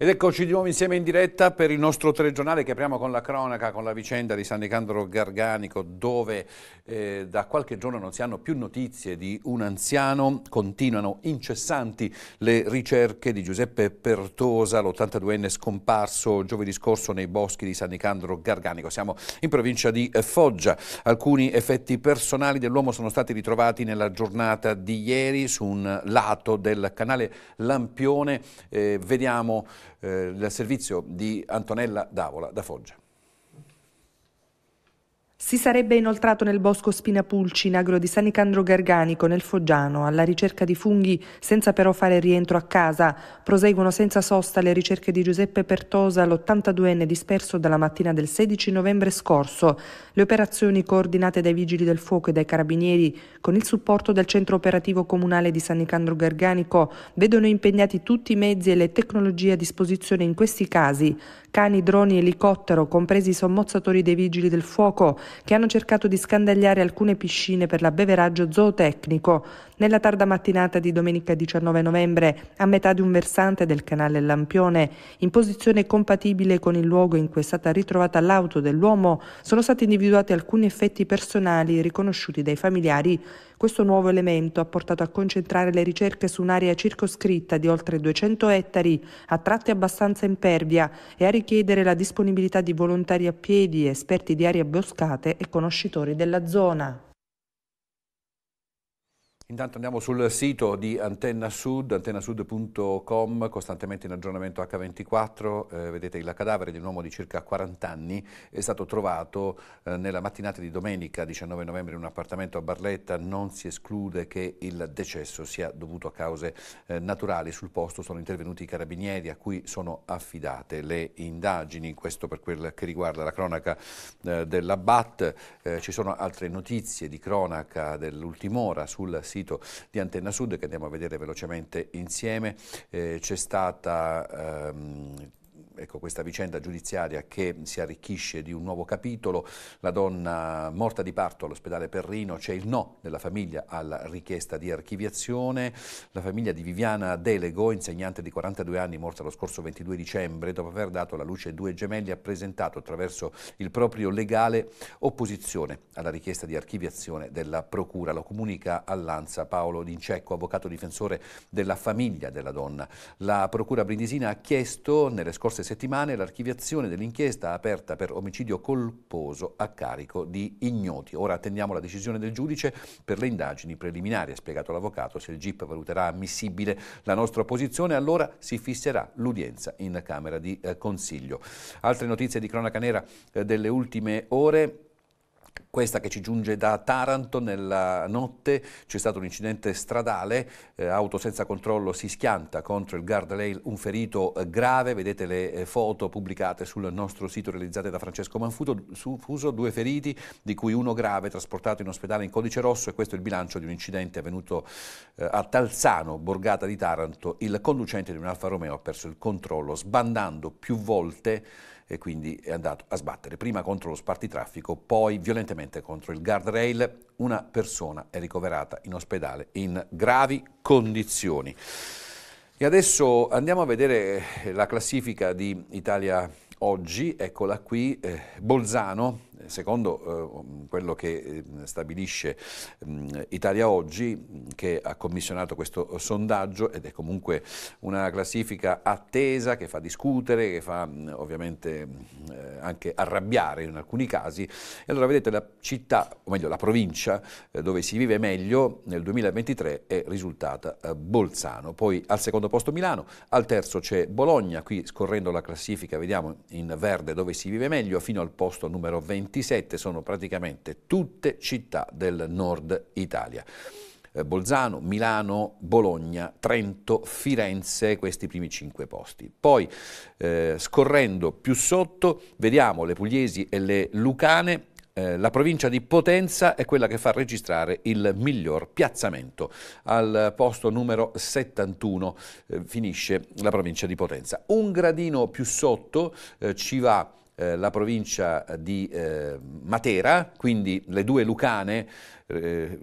Ed eccoci di nuovo insieme in diretta per il nostro telegiornale che apriamo con la cronaca, con la vicenda di San Nicandro Garganico dove eh, da qualche giorno non si hanno più notizie di un anziano, continuano incessanti le ricerche di Giuseppe Pertosa, l'82enne scomparso giovedì scorso nei boschi di San Nicandro Garganico. Siamo in provincia di eh, Foggia, alcuni effetti personali dell'uomo sono stati ritrovati nella giornata di ieri su un lato del canale Lampione, eh, vediamo eh, dal servizio di Antonella Davola da Foggia. Si sarebbe inoltrato nel bosco Spinapulci, in agro di San Nicandro Garganico, nel Foggiano, alla ricerca di funghi, senza però fare rientro a casa. Proseguono senza sosta le ricerche di Giuseppe Pertosa, l'82enne disperso dalla mattina del 16 novembre scorso. Le operazioni coordinate dai Vigili del Fuoco e dai Carabinieri, con il supporto del Centro Operativo Comunale di San Nicandro Garganico, vedono impegnati tutti i mezzi e le tecnologie a disposizione in questi casi. Cani, droni, elicottero, compresi i sommozzatori dei Vigili del Fuoco, che hanno cercato di scandagliare alcune piscine per l'abbeveraggio zootecnico. Nella tarda mattinata di domenica 19 novembre, a metà di un versante del canale Lampione, in posizione compatibile con il luogo in cui è stata ritrovata l'auto dell'uomo, sono stati individuati alcuni effetti personali riconosciuti dai familiari. Questo nuovo elemento ha portato a concentrare le ricerche su un'area circoscritta di oltre 200 ettari, a tratti abbastanza impervia, e a richiedere la disponibilità di volontari a piedi, esperti di aree boscate e conoscitori della zona. Intanto andiamo sul sito di Antenna Sud, antennasud.com, costantemente in aggiornamento H24. Eh, vedete il cadavere di un uomo di circa 40 anni, è stato trovato eh, nella mattinata di domenica 19 novembre in un appartamento a Barletta. Non si esclude che il decesso sia dovuto a cause eh, naturali. Sul posto sono intervenuti i carabinieri a cui sono affidate le indagini. Questo per quel che riguarda la cronaca eh, della BAT. Eh, ci sono altre notizie di cronaca dell'ultima ora sul sito sito di Antenna Sud che andiamo a vedere velocemente insieme. Eh, c'è stata ehm, ecco, questa vicenda giudiziaria che si arricchisce di un nuovo capitolo, la donna morta di parto all'ospedale Perrino, c'è il no della famiglia alla richiesta di archiviazione, la famiglia di Viviana Delego, insegnante di 42 anni morta lo scorso 22 dicembre, dopo aver dato alla luce due gemelli, ha presentato attraverso il proprio legale opposizione alla richiesta di archiviazione della Procura, lo comunica all'Anza Paolo D'Incecco, avvocato difensore della famiglia della donna. La Procura brindisina ha chiesto nelle scorse settimane l'archiviazione dell'inchiesta aperta per omicidio colposo a carico di ignoti. Ora attendiamo la decisione del giudice per le indagini preliminari, ha spiegato l'avvocato. Se il GIP valuterà ammissibile la nostra posizione, allora si fisserà l'udienza in Camera di eh, Consiglio. Altre notizie di cronaca nera eh, delle ultime ore. Questa che ci giunge da Taranto, nella notte c'è stato un incidente stradale, eh, auto senza controllo si schianta contro il guardrail, un ferito eh, grave, vedete le eh, foto pubblicate sul nostro sito realizzate da Francesco Manfuto, su, fuso, due feriti di cui uno grave trasportato in ospedale in codice rosso e questo è il bilancio di un incidente avvenuto eh, a Talzano, borgata di Taranto, il conducente di un Alfa Romeo ha perso il controllo sbandando più volte e quindi è andato a sbattere prima contro lo spartitraffico, poi violentemente contro il guardrail. Una persona è ricoverata in ospedale in gravi condizioni. E adesso andiamo a vedere eh, la classifica di Italia oggi, eccola qui, eh, Bolzano secondo eh, quello che ehm, stabilisce mh, Italia Oggi, che ha commissionato questo sondaggio ed è comunque una classifica attesa che fa discutere, che fa mh, ovviamente mh, eh, anche arrabbiare in alcuni casi. E allora vedete la città, o meglio la provincia eh, dove si vive meglio nel 2023 è risultata eh, Bolzano, poi al secondo posto Milano, al terzo c'è Bologna, qui scorrendo la classifica vediamo in verde dove si vive meglio fino al posto numero 20 27 sono praticamente tutte città del nord Italia. Eh, Bolzano, Milano, Bologna, Trento, Firenze, questi primi cinque posti. Poi eh, scorrendo più sotto vediamo le pugliesi e le lucane, eh, la provincia di Potenza è quella che fa registrare il miglior piazzamento. Al posto numero 71 eh, finisce la provincia di Potenza. Un gradino più sotto eh, ci va eh, la provincia di eh, Matera, quindi le due lucane eh,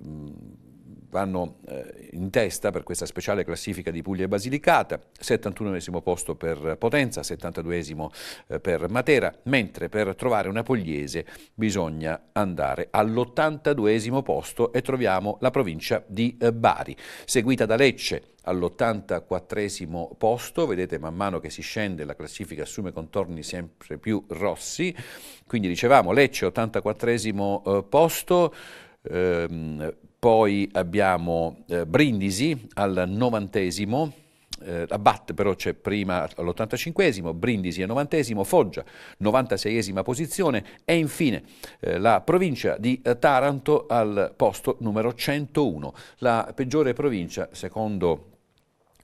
vanno eh, in testa per questa speciale classifica di Puglia e Basilicata, 71 esimo posto per Potenza, 72 esimo eh, per Matera, mentre per trovare una Pugliese bisogna andare all'82 esimo posto e troviamo la provincia di eh, Bari, seguita da Lecce all'84 esimo posto, vedete man mano che si scende la classifica assume contorni sempre più rossi, quindi dicevamo Lecce 84 esimo posto, ehm, poi abbiamo eh, Brindisi al novantesimo, eh, Abbat però c'è prima all'85esimo, Brindisi al novantesimo, Foggia 96esima posizione e infine eh, la provincia di eh, Taranto al posto numero 101, la peggiore provincia secondo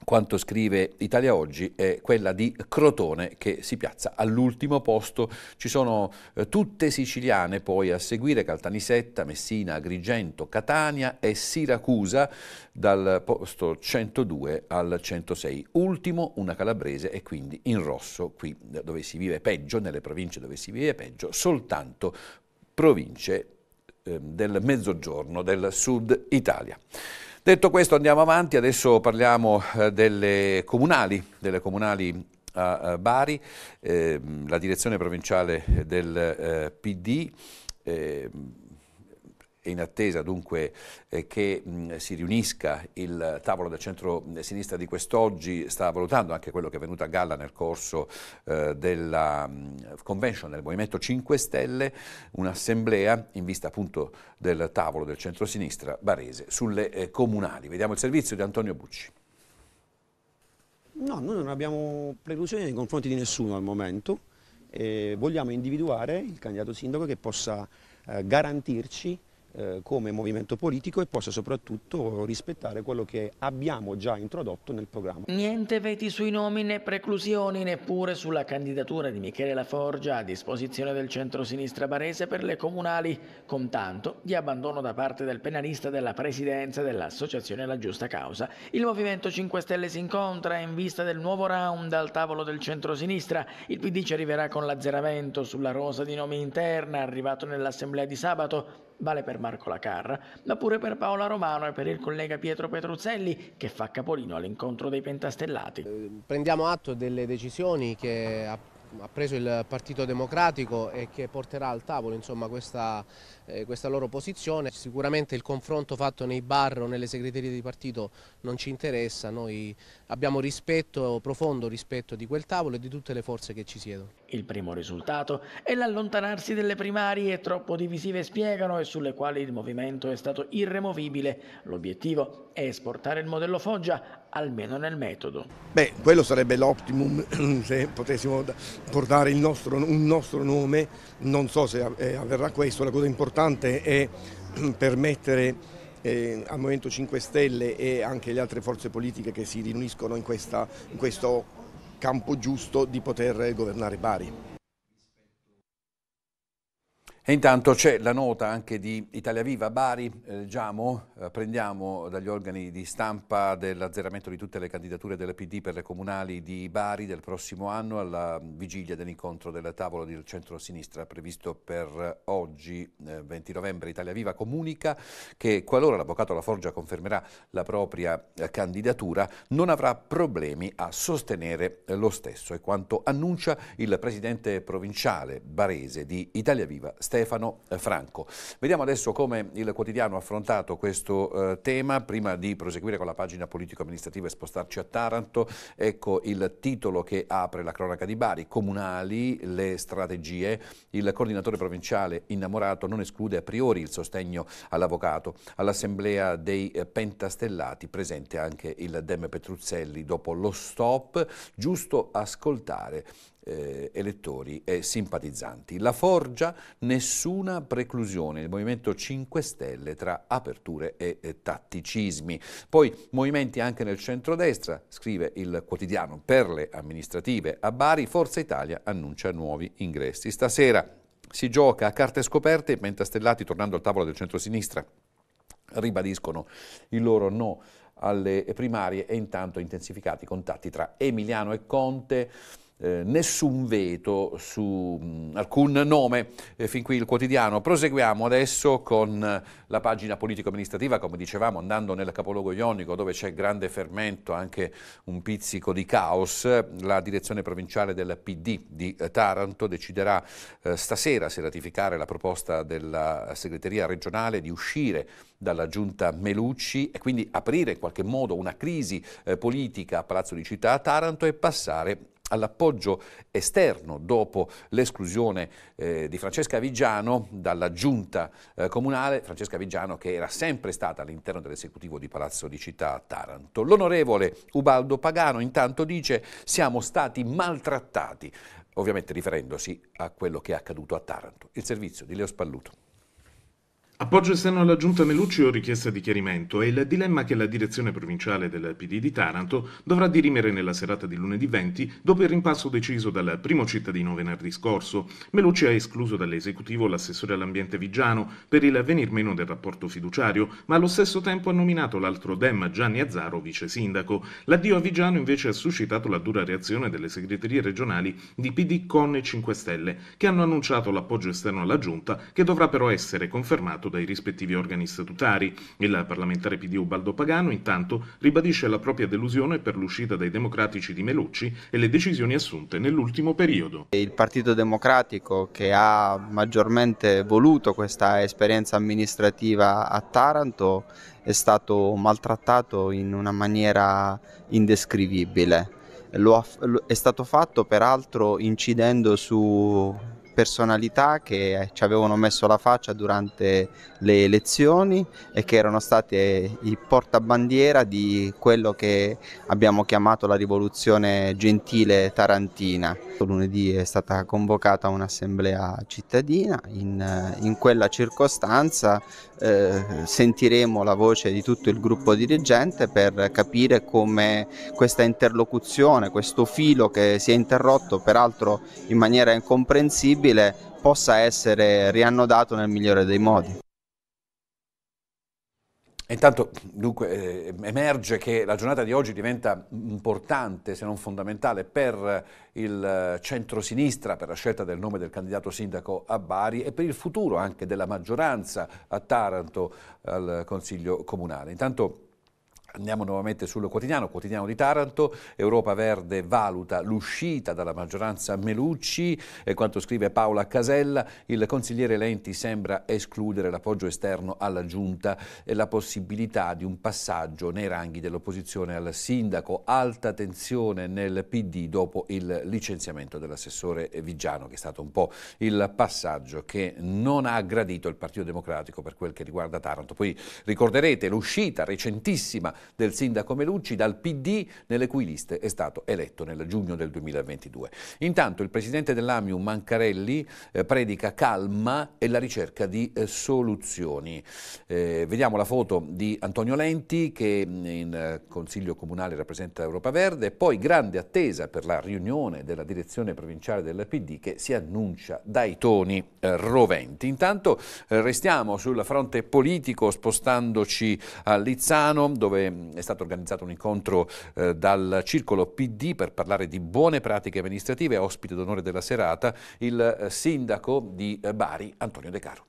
quanto scrive Italia Oggi è quella di Crotone che si piazza all'ultimo posto. Ci sono eh, tutte siciliane poi a seguire Caltanissetta, Messina, Agrigento, Catania e Siracusa dal posto 102 al 106. Ultimo una calabrese e quindi in rosso qui dove si vive peggio, nelle province dove si vive peggio, soltanto province eh, del mezzogiorno del sud Italia. Detto questo andiamo avanti, adesso parliamo eh, delle comunali, delle comunali a Bari, ehm, la direzione provinciale del eh, PD ehm, è in attesa dunque eh, che si riunisca il tavolo del centro-sinistra di quest'oggi, sta valutando anche quello che è venuto a galla nel corso eh, della convention del Movimento 5 Stelle, un'assemblea in vista appunto del tavolo del centro-sinistra barese sulle eh, comunali. Vediamo il servizio di Antonio Bucci. No, noi non abbiamo preclusioni nei confronti di nessuno al momento. vogliamo individuare il candidato sindaco che possa eh, garantirci eh, come movimento politico e possa soprattutto rispettare quello che abbiamo già introdotto nel programma. Niente veti sui nomi né preclusioni neppure sulla candidatura di Michele Laforgia a disposizione del centro-sinistra barese per le comunali, con tanto di abbandono da parte del penalista della presidenza dell'Associazione La Giusta Causa. Il Movimento 5 Stelle si incontra in vista del nuovo round al tavolo del centro-sinistra. Il PD ci arriverà con l'azzeramento sulla rosa di nomi interna arrivato nell'assemblea di sabato vale per Marco Lacarra, ma pure per Paola Romano e per il collega Pietro Petruzzelli che fa capolino all'incontro dei pentastellati. Eh, prendiamo atto delle decisioni che ha preso il Partito Democratico e che porterà al tavolo insomma, questa eh, questa loro posizione. Sicuramente il confronto fatto nei bar o nelle segreterie di partito non ci interessa, noi abbiamo rispetto, profondo rispetto di quel tavolo e di tutte le forze che ci siedono. Il primo risultato è l'allontanarsi delle primarie troppo divisive spiegano e sulle quali il movimento è stato irremovibile. L'obiettivo è esportare il modello Foggia almeno nel metodo. Beh, quello sarebbe l'optimum se potessimo portare nostro, un nostro nome, non so se eh, avverrà questo, la cosa importante importante è permettere eh, al Movimento 5 Stelle e anche alle altre forze politiche che si riuniscono in, questa, in questo campo giusto di poter governare Bari. E intanto c'è la nota anche di Italia Viva Bari, eh, leggiamo, eh, prendiamo dagli organi di stampa dell'azzeramento di tutte le candidature del PD per le comunali di Bari del prossimo anno alla vigilia dell'incontro della tavola del centro-sinistra previsto per oggi eh, 20 novembre. Italia Viva comunica che qualora l'avvocato La Forgia confermerà la propria eh, candidatura non avrà problemi a sostenere lo stesso è quanto annuncia il presidente provinciale barese di Italia Viva Stefano. Stefano eh, Franco. Vediamo adesso come il quotidiano ha affrontato questo eh, tema, prima di proseguire con la pagina politico-amministrativa e spostarci a Taranto, ecco il titolo che apre la cronaca di Bari, comunali, le strategie, il coordinatore provinciale innamorato non esclude a priori il sostegno all'avvocato, all'assemblea dei eh, pentastellati, presente anche il Dem Petruzzelli dopo lo stop, giusto ascoltare eh, elettori e simpatizzanti. La Forgia nessuna preclusione, il Movimento 5 Stelle tra aperture e, e tatticismi. Poi movimenti anche nel centrodestra, scrive il quotidiano, per le amministrative a Bari, Forza Italia annuncia nuovi ingressi. Stasera si gioca a carte scoperte, pentastellati tornando al tavolo del centro-sinistra ribadiscono il loro no alle primarie e intanto intensificati i contatti tra Emiliano e Conte. Eh, nessun veto su mh, mm, alcun nome. Eh, fin qui il quotidiano. Proseguiamo adesso con eh, la pagina politico-amministrativa, come dicevamo, andando nel capoluogo ionico dove c'è grande fermento, anche un pizzico di caos. La direzione provinciale del PD di eh, Taranto deciderà eh, stasera se ratificare la proposta della segreteria regionale di uscire dalla giunta Melucci e quindi aprire in qualche modo una crisi eh, politica a Palazzo di Città a Taranto e passare all'appoggio esterno dopo l'esclusione eh, di Francesca Vigiano dalla giunta eh, comunale, Francesca Vigiano che era sempre stata all'interno dell'esecutivo di Palazzo di Città a Taranto. L'onorevole Ubaldo Pagano intanto dice siamo stati maltrattati, ovviamente riferendosi a quello che è accaduto a Taranto. Il servizio di Leo Spalluto. Appoggio esterno alla giunta Melucci o richiesta di chiarimento è il dilemma che la direzione provinciale del PD di Taranto dovrà dirimere nella serata di lunedì 20 dopo il rimpasso deciso dal primo cittadino venerdì scorso. Melucci ha escluso dall'esecutivo l'assessore all'ambiente Vigiano per il venir meno del rapporto fiduciario, ma allo stesso tempo ha nominato l'altro Dem Gianni Azzaro vice sindaco. L'addio a Vigiano invece ha suscitato la dura reazione delle segreterie regionali di PD con e 5 Stelle, che hanno annunciato l'appoggio esterno alla giunta che dovrà però essere confermato dai rispettivi organi statutari. Il parlamentare PD Ubaldo Pagano intanto ribadisce la propria delusione per l'uscita dai democratici di Melucci e le decisioni assunte nell'ultimo periodo. Il Partito Democratico che ha maggiormente voluto questa esperienza amministrativa a Taranto è stato maltrattato in una maniera indescrivibile. è stato fatto peraltro incidendo su personalità che ci avevano messo la faccia durante le elezioni e che erano state il portabandiera di quello che abbiamo chiamato la rivoluzione gentile tarantina. Lunedì è stata convocata un'assemblea cittadina, in, in quella circostanza eh, sentiremo la voce di tutto il gruppo dirigente per capire come questa interlocuzione, questo filo che si è interrotto peraltro in maniera incomprensibile civile possa essere riannodato nel migliore dei modi. Intanto dunque, eh, emerge che la giornata di oggi diventa importante, se non fondamentale, per il centro-sinistra, per la scelta del nome del candidato sindaco a Bari e per il futuro anche della maggioranza a Taranto al Consiglio Comunale. Intanto Andiamo nuovamente sul quotidiano, quotidiano di Taranto, Europa Verde valuta l'uscita dalla maggioranza Melucci, e quanto scrive Paola Casella, il consigliere Lenti sembra escludere l'appoggio esterno alla Giunta e la possibilità di un passaggio nei ranghi dell'opposizione al sindaco, alta tensione nel PD dopo il licenziamento dell'assessore Vigiano, che è stato un po' il passaggio che non ha gradito il Partito Democratico per quel che riguarda Taranto. Poi ricorderete l'uscita recentissima del sindaco Melucci dal PD nelle cui liste è stato eletto nel giugno del 2022. Intanto il presidente dell'AMIU Mancarelli eh, predica calma e la ricerca di eh, soluzioni. Eh, vediamo la foto di Antonio Lenti che in eh, Consiglio Comunale rappresenta Europa Verde, e poi grande attesa per la riunione della direzione provinciale del PD che si annuncia dai toni eh, roventi. Intanto eh, restiamo sul fronte politico spostandoci a Lizzano dove è stato organizzato un incontro eh, dal circolo PD per parlare di buone pratiche amministrative, ospite d'onore della serata il eh, sindaco di eh, Bari, Antonio De Caro.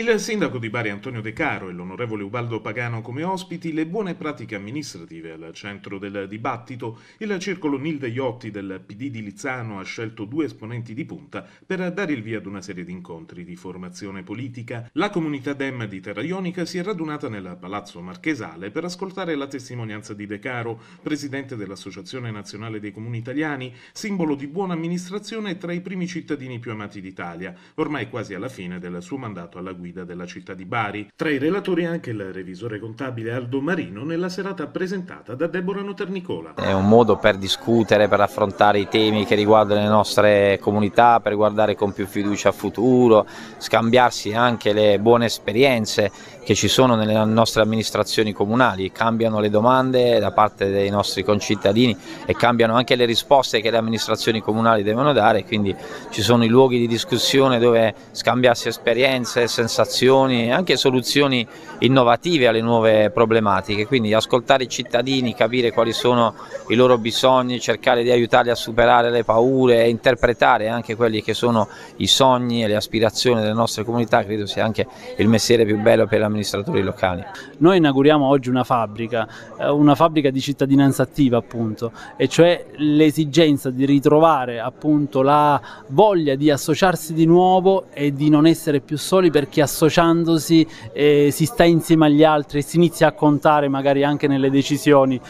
Il sindaco di Bari Antonio De Caro e l'onorevole Ubaldo Pagano come ospiti, le buone pratiche amministrative al centro del dibattito, il circolo Nilde Iotti del PD di Lizzano ha scelto due esponenti di punta per dare il via ad una serie di incontri di formazione politica. La comunità Dem di Terra Ionica si è radunata nel Palazzo Marchesale per ascoltare la testimonianza di De Caro, presidente dell'Associazione Nazionale dei Comuni Italiani, simbolo di buona amministrazione tra i primi cittadini più amati d'Italia, ormai quasi alla fine del suo mandato alla guida guida della città di Bari. Tra i relatori anche il revisore contabile Aldo Marino nella serata presentata da Deborah Noternicola. È un modo per discutere, per affrontare i temi che riguardano le nostre comunità, per guardare con più fiducia al futuro, scambiarsi anche le buone esperienze che ci sono nelle nostre amministrazioni comunali, cambiano le domande da parte dei nostri concittadini e cambiano anche le risposte che le amministrazioni comunali devono dare, quindi ci sono i luoghi di discussione dove scambiarsi esperienze, sensazioni sensazioni e anche soluzioni innovative alle nuove problematiche, quindi ascoltare i cittadini, capire quali sono i loro bisogni, cercare di aiutarli a superare le paure e interpretare anche quelli che sono i sogni e le aspirazioni delle nostre comunità, credo sia anche il mestiere più bello per gli amministratori locali. Noi inauguriamo oggi una fabbrica, eh, una fabbrica di cittadinanza attiva appunto, e cioè l'esigenza di ritrovare appunto la voglia di associarsi di nuovo e di non essere più soli perché perché associandosi eh, si sta insieme agli altri e si inizia a contare magari anche nelle decisioni.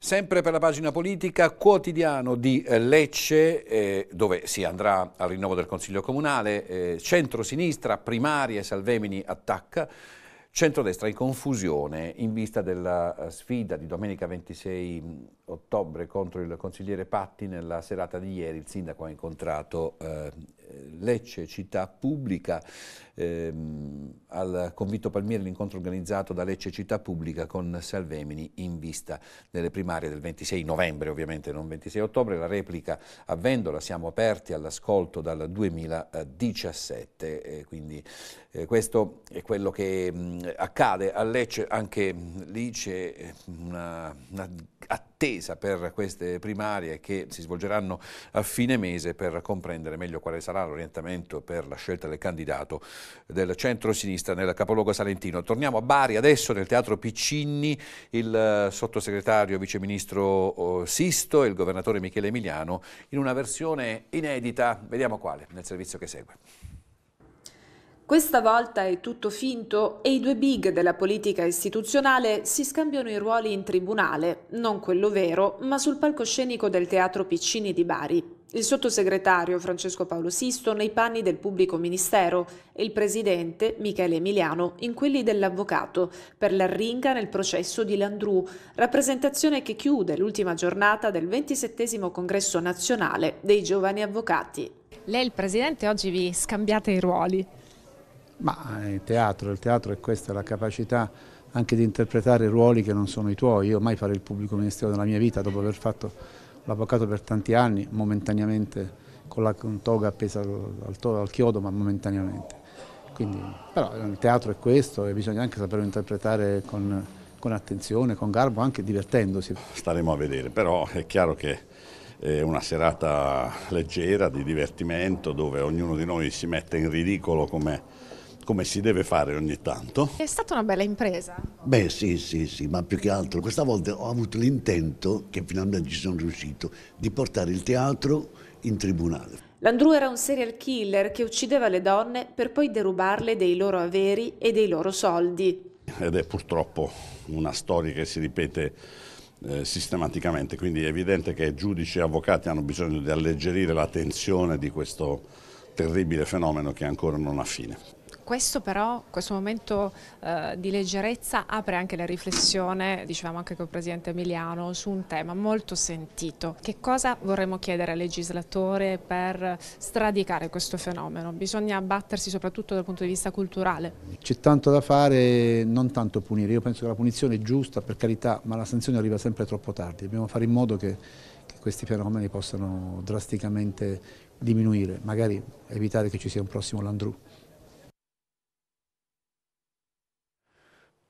Sempre per la pagina politica, quotidiano di eh, Lecce, eh, dove si andrà al rinnovo del Consiglio Comunale, eh, centro-sinistra, primarie, Salvemini attacca, centrodestra in confusione in vista della eh, sfida di domenica 26 mm, ottobre contro il consigliere Patti nella serata di ieri, il sindaco ha incontrato eh, Lecce, città pubblica, ehm, al convitto Palmieri l'incontro organizzato da Lecce Città Pubblica con Salvemini in vista delle primarie del 26 novembre, ovviamente non 26 ottobre, la replica a Vendola, siamo aperti all'ascolto dal 2017, eh, quindi eh, questo è quello che mh, mm, accade a Lecce, anche mm, lì c'è eh, una, una attesa per queste primarie che si svolgeranno a fine mese per comprendere meglio quale sarà sarà l'orientamento per la scelta del candidato del centro-sinistra nel capoluogo salentino. Torniamo a Bari adesso nel teatro Piccinni, il eh, sottosegretario viceministro oh, Sisto e il governatore Michele Emiliano in una versione inedita, vediamo quale, nel servizio che segue. Questa volta è tutto finto e i due big della politica istituzionale si scambiano i ruoli in tribunale, non quello vero, ma sul palcoscenico del Teatro Piccini di Bari il sottosegretario Francesco Paolo Sisto nei panni del pubblico ministero e il presidente Michele Emiliano in quelli dell'avvocato per l'arringa nel processo di Landru, rappresentazione che chiude l'ultima giornata del 27 congresso nazionale dei giovani avvocati. Lei e il presidente oggi vi scambiate i ruoli. Ma eh, il teatro, il teatro è questa la capacità anche di interpretare ruoli che non sono i tuoi. Io mai fare il pubblico ministero della mia vita dopo aver fatto l'avvocato per tanti anni, momentaneamente con la toga appesa al, al chiodo, ma momentaneamente. Quindi, però il teatro è questo e bisogna anche saperlo interpretare con, con attenzione, con garbo, anche divertendosi. Staremo a vedere, però è chiaro che è una serata leggera di divertimento dove ognuno di noi si mette in ridicolo come come si deve fare ogni tanto. È stata una bella impresa? Beh sì, sì, sì, ma più che altro questa volta ho avuto l'intento, che finalmente ci sono riuscito, di portare il teatro in tribunale. L'Andrew era un serial killer che uccideva le donne per poi derubarle dei loro averi e dei loro soldi. Ed è purtroppo una storia che si ripete eh, sistematicamente, quindi è evidente che giudici e avvocati hanno bisogno di alleggerire la tensione di questo terribile fenomeno che ancora non ha fine questo però, questo momento eh, di leggerezza apre anche la riflessione, dicevamo anche con il Presidente Emiliano, su un tema molto sentito. Che cosa vorremmo chiedere al legislatore per stradicare questo fenomeno? Bisogna battersi soprattutto dal punto di vista culturale. C'è tanto da fare, non tanto punire. Io penso che la punizione è giusta, per carità, ma la sanzione arriva sempre troppo tardi. Dobbiamo fare in modo che, che questi fenomeni possano drasticamente diminuire, magari evitare che ci sia un prossimo Landru.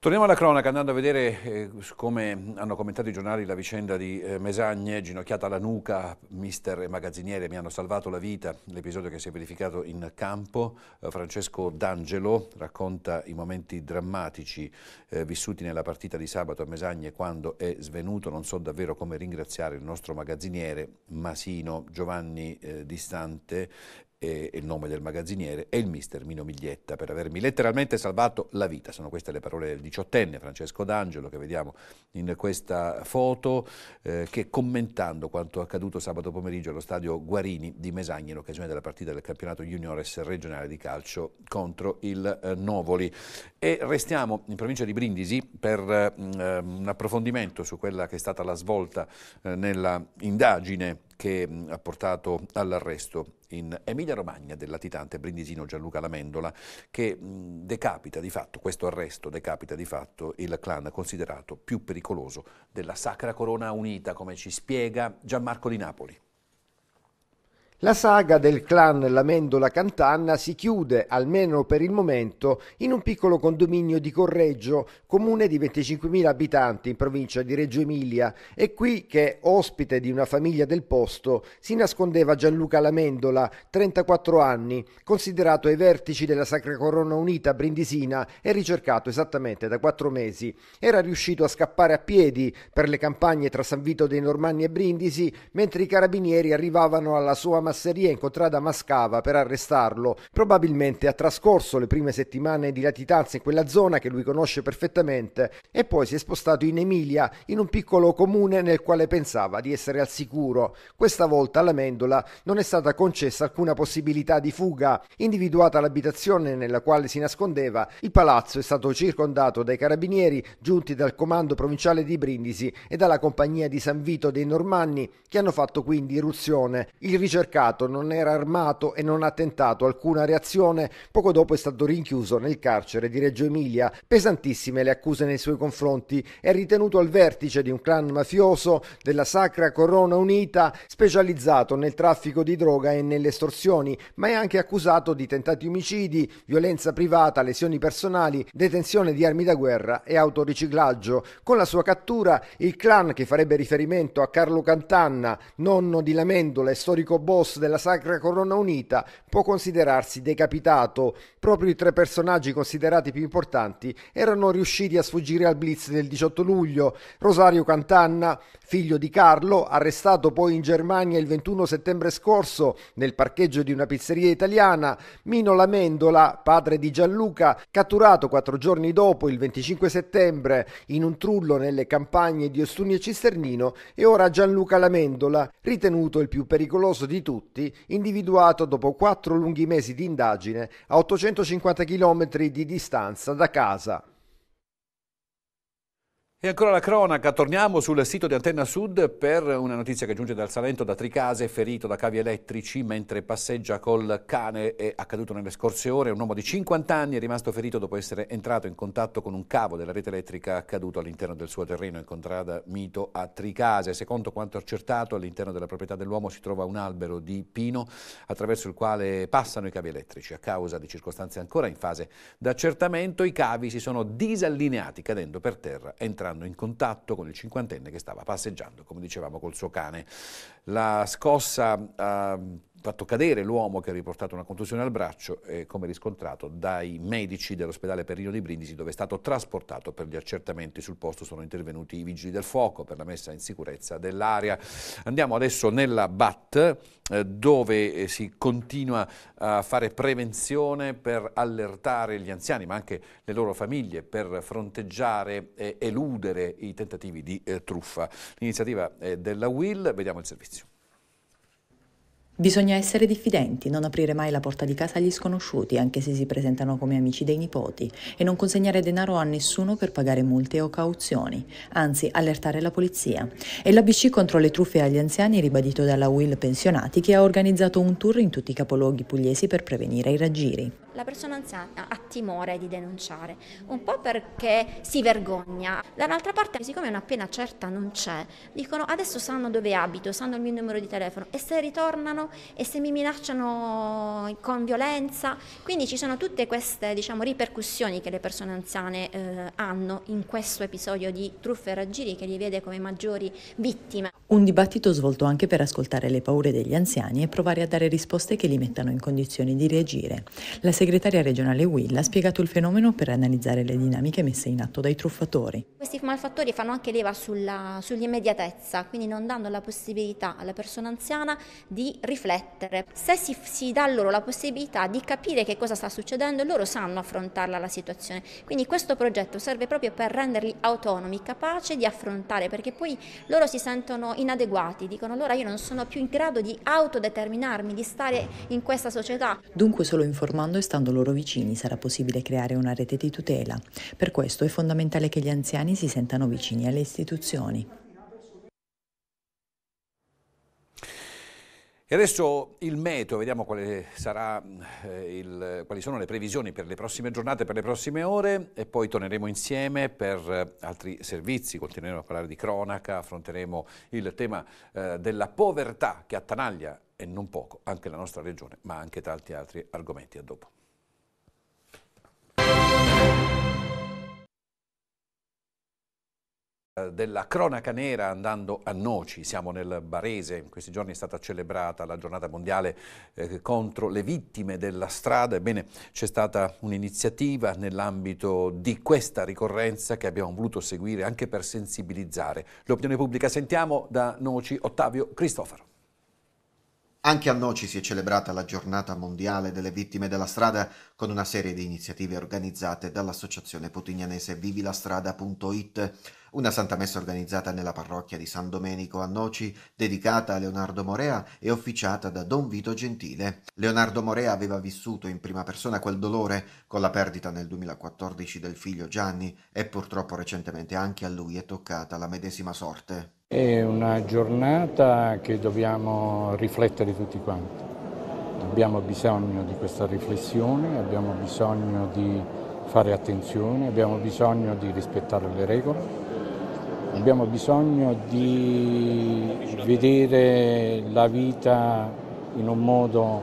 Torniamo alla cronaca andando a vedere eh, come hanno commentato i giornali la vicenda di eh, Mesagne, ginocchiata alla nuca, mister e magazziniere mi hanno salvato la vita, l'episodio che si è verificato in campo. Eh, Francesco D'Angelo racconta i momenti drammatici eh, vissuti nella partita di sabato a Mesagne quando è svenuto, non so davvero come ringraziare il nostro magazziniere Masino Giovanni eh, Distante eh, il nome del magazziniere, e il mister Mino Miglietta per avermi letteralmente salvato la vita. Sono queste le parole del diciottenne Francesco D'Angelo che vediamo in questa foto, eh, che commentando quanto accaduto sabato pomeriggio allo stadio Guarini di Mesagni in occasione della partita del campionato juniores regionale di calcio contro il eh, Novoli. E restiamo in provincia di Brindisi per mm, ehm, un approfondimento su quella che è stata la svolta eh, nella indagine che ha portato all'arresto in Emilia Romagna del latitante brindisino Gianluca Lamendola che decapita di fatto, questo arresto decapita di fatto il clan considerato più pericoloso della Sacra Corona Unita, come ci spiega Gianmarco di Napoli. La saga del clan Lamendola Cantanna si chiude, almeno per il momento, in un piccolo condominio di Correggio, comune di 25.000 abitanti in provincia di Reggio Emilia. È qui che, ospite di una famiglia del posto, si nascondeva Gianluca Lamendola, 34 anni, considerato ai vertici della Sacra Corona Unita Brindisina e ricercato esattamente da quattro mesi. Era riuscito a scappare a piedi per le campagne tra San Vito dei Normanni e Brindisi, mentre i carabinieri arrivavano alla sua masseria incontrata Mascava per arrestarlo. Probabilmente ha trascorso le prime settimane di latitanza in quella zona che lui conosce perfettamente e poi si è spostato in Emilia, in un piccolo comune nel quale pensava di essere al sicuro. Questa volta alla Mendola non è stata concessa alcuna possibilità di fuga. Individuata l'abitazione nella quale si nascondeva, il palazzo è stato circondato dai carabinieri giunti dal comando provinciale di Brindisi e dalla compagnia di San Vito dei Normanni che hanno fatto quindi irruzione. Il ricercato attaccato, non era armato e non ha tentato alcuna reazione, poco dopo è stato rinchiuso nel carcere di Reggio Emilia. Pesantissime le accuse nei suoi confronti, è ritenuto al vertice di un clan mafioso della Sacra Corona Unita, specializzato nel traffico di droga e nelle estorsioni, ma è anche accusato di tentati omicidi, violenza privata, lesioni personali, detenzione di armi da guerra e autoriciclaggio. Con la sua cattura, il clan che farebbe riferimento a Carlo Cantanna, nonno di Lamendola e storico boss boss della Sacra Corona Unita può considerarsi decapitato. Proprio i tre personaggi considerati più importanti erano riusciti a sfuggire al blitz del 18 luglio. Rosario Cantanna, figlio di Carlo, arrestato poi in Germania il 21 settembre scorso nel parcheggio di una pizzeria italiana, Mino Lamendola, padre di Gianluca, catturato quattro giorni dopo, il 25 settembre, in un trullo nelle campagne di Ostuni e Cisternino, e ora Gianluca Lamendola, ritenuto il più pericoloso di tutti tutti, individuato dopo quattro lunghi mesi di indagine a 850 km di distanza da casa. E ancora la cronaca, torniamo sul sito di Antenna Sud per una notizia che giunge dal Salento da Tricase, ferito da cavi elettrici mentre passeggia col cane, è accaduto nelle scorse ore, un uomo di 50 anni è rimasto ferito dopo essere entrato in contatto con un cavo della rete elettrica caduto all'interno del suo terreno in contrada Mito a Tricase. Secondo quanto accertato all'interno della proprietà dell'uomo si trova un albero di pino attraverso il quale passano i cavi elettrici. A causa di circostanze ancora in fase d'accertamento i cavi si sono disallineati cadendo per terra entrambi saranno in contatto con il cinquantenne che stava passeggiando, come dicevamo, col suo cane. La scossa eh, fatto cadere l'uomo che ha riportato una contusione al braccio, eh, come riscontrato dai medici dell'ospedale Perino di Brindisi, dove è stato trasportato per gli accertamenti sul posto. Sono intervenuti i vigili del fuoco per la messa in sicurezza dell'area. Andiamo adesso nella BAT, eh, dove eh, si continua a fare prevenzione per allertare gli anziani, ma anche le loro famiglie, per fronteggiare e eludere i tentativi di eh, truffa. L'iniziativa della WIL, vediamo il servizio. Bisogna essere diffidenti, non aprire mai la porta di casa agli sconosciuti, anche se si presentano come amici dei nipoti, e non consegnare denaro a nessuno per pagare multe o cauzioni, anzi allertare la polizia. E l'ABC contro le truffe agli anziani ribadito dalla Will Pensionati che ha organizzato un tour in tutti i capoluoghi pugliesi per prevenire i raggiri la persona anziana ha timore di denunciare, un po' perché si vergogna. Dall'altra parte, siccome una pena certa non c'è, dicono adesso sanno dove abito, sanno il mio numero di telefono e se ritornano e se mi minacciano con violenza. Quindi ci sono tutte queste diciamo, ripercussioni che le persone anziane eh, hanno in questo episodio di truffe e raggiri che li vede come maggiori vittime. Un dibattito svolto anche per ascoltare le paure degli anziani e provare a dare risposte che li mettano in condizioni di reagire. La seg- segretaria regionale Will ha spiegato il fenomeno per analizzare le dinamiche messe in atto dai truffatori. Questi malfattori fanno anche leva sull'immediatezza, quindi non danno la possibilità alla persona anziana di riflettere. Se si, si dà loro la possibilità di capire che cosa sta succedendo, loro sanno affrontarla la situazione. Quindi questo progetto serve proprio per renderli autonomi, capaci di affrontare, perché poi loro si sentono inadeguati, dicono allora io non sono più in grado di autodeterminarmi, di stare in questa società. Dunque solo informando è stando loro vicini sarà possibile creare una rete di tutela. Per questo è fondamentale che gli anziani si sentano vicini alle istituzioni. E adesso il meteo, vediamo quali, sarà, eh, il, quali sono le previsioni per le prossime giornate, per le prossime ore e poi torneremo insieme per eh, altri servizi, continueremo a parlare di cronaca, affronteremo il tema eh, della povertà che attanaglia e non poco anche la nostra regione, ma anche tanti altri argomenti. A dopo della cronaca nera andando a Noci, siamo nel Barese, in questi giorni è stata celebrata la giornata mondiale eh, contro le vittime della strada, ebbene c'è stata un'iniziativa nell'ambito di questa ricorrenza che abbiamo voluto seguire anche per sensibilizzare l'opinione pubblica. Sentiamo da Noci Ottavio Cristofaro. Anche a Noci si è celebrata la giornata mondiale delle vittime della strada con una serie di iniziative organizzate dall'associazione potignanese vivilastrada.it, una santa messa organizzata nella parrocchia di San Domenico a Noci, dedicata a Leonardo Morea e officiata da Don Vito Gentile. Leonardo Morea aveva vissuto in prima persona quel dolore con la perdita nel 2014 del figlio Gianni e purtroppo recentemente anche a lui è toccata la medesima sorte. È una giornata che dobbiamo riflettere tutti quanti. Abbiamo bisogno di questa riflessione, abbiamo bisogno di fare attenzione, abbiamo bisogno di rispettare le regole, abbiamo bisogno di vedere la vita in un modo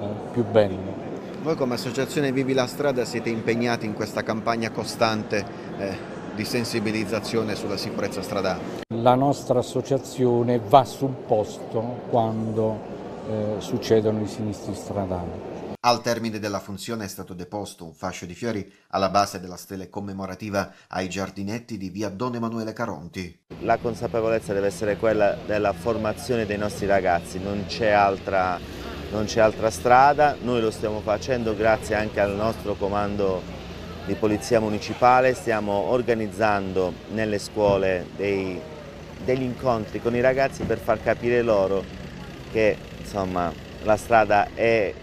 eh, più bello. Voi come associazione Vivi la Strada siete impegnati in questa campagna costante eh di sensibilizzazione sulla sicurezza stradale. La nostra associazione va sul posto quando eh, succedono i sinistri stradali. Al termine della funzione è stato deposto un fascio di fiori alla base della stele commemorativa ai giardinetti di via Don Emanuele Caronti. La consapevolezza deve essere quella della formazione dei nostri ragazzi, non c'è altra, altra, strada, noi lo stiamo facendo grazie anche al nostro comando di Polizia Municipale, stiamo organizzando nelle scuole dei, degli incontri con i ragazzi per far capire loro che insomma, la strada è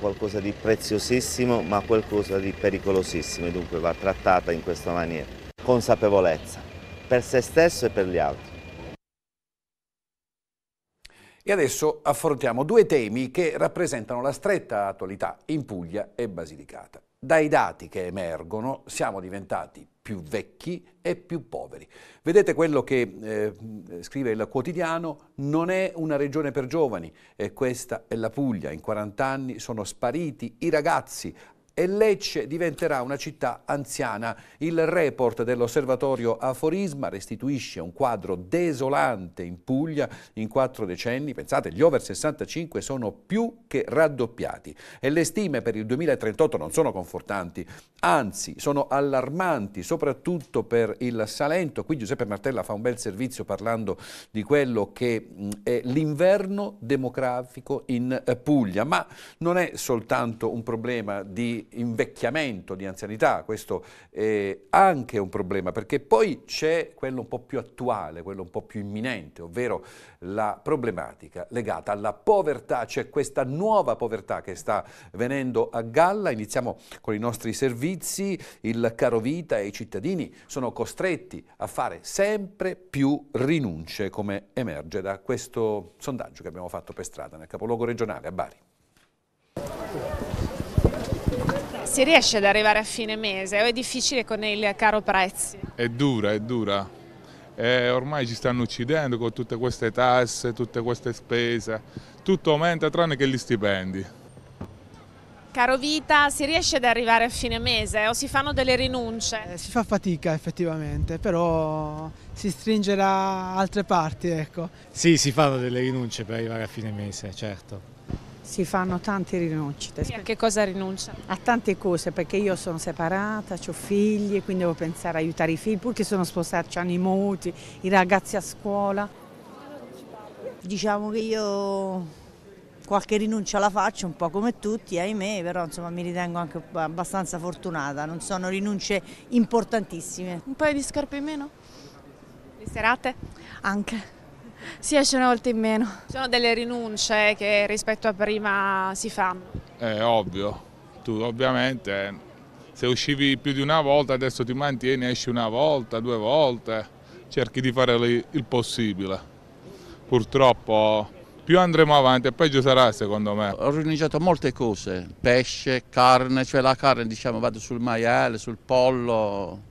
qualcosa di preziosissimo ma qualcosa di pericolosissimo e dunque va trattata in questa maniera, consapevolezza per se stesso e per gli altri. E adesso affrontiamo due temi che rappresentano la stretta attualità in Puglia e Basilicata. Dai dati che emergono siamo diventati più vecchi e più poveri. Vedete quello che eh, scrive il quotidiano, non è una regione per giovani e questa è la Puglia. In 40 anni sono spariti i ragazzi e Lecce diventerà una città anziana. Il report dell'osservatorio Aforisma restituisce un quadro desolante in Puglia in quattro decenni. Pensate, gli over 65 sono più che raddoppiati e le stime per il 2038 non sono confortanti, anzi sono allarmanti, soprattutto per il Salento. Qui Giuseppe Martella fa un bel servizio parlando di quello che è l'inverno demografico in eh, Puglia, ma non è soltanto un problema di invecchiamento, di anzianità, questo è anche un problema, perché poi c'è quello un po' più attuale, quello un po' più imminente, ovvero la problematica legata alla povertà, c'è questa nuova povertà che sta venendo a galla, iniziamo con i nostri servizi, il caro vita e i cittadini sono costretti a fare sempre più rinunce, come emerge da questo sondaggio che abbiamo fatto per strada nel capoluogo regionale a Bari. Si riesce ad arrivare a fine mese o è difficile con il caro prezzi? È dura, è dura. E eh, ormai ci stanno uccidendo con tutte queste tasse, tutte queste spese. Tutto aumenta tranne che gli stipendi. Caro Vita, si riesce ad arrivare a fine mese o si fanno delle rinunce? Eh, si fa fatica effettivamente, però si stringe da altre parti, ecco. Sì, si fanno delle rinunce per arrivare a fine mese, certo. Si fanno tante rinunce. E a che cosa rinuncia? A tante cose, perché io sono separata, ho figli, quindi devo pensare a aiutare i figli, purché sono sposata, i nipoti, i ragazzi a scuola. Diciamo che io qualche rinuncia la faccio, un po' come tutti, ahimè, però insomma mi ritengo anche abbastanza fortunata, non sono rinunce importantissime. Un paio di scarpe in meno? Le serate? Anche si esce una volta in meno. Ci sono delle rinunce che rispetto a prima si fanno? È eh, ovvio, tu ovviamente se uscivi più di una volta adesso ti mantieni, esci una volta, due volte, cerchi di fare il possibile. Purtroppo più andremo avanti peggio sarà secondo me. Ho rinunciato a molte cose, pesce, carne, cioè la carne diciamo vado sul maiale, sul pollo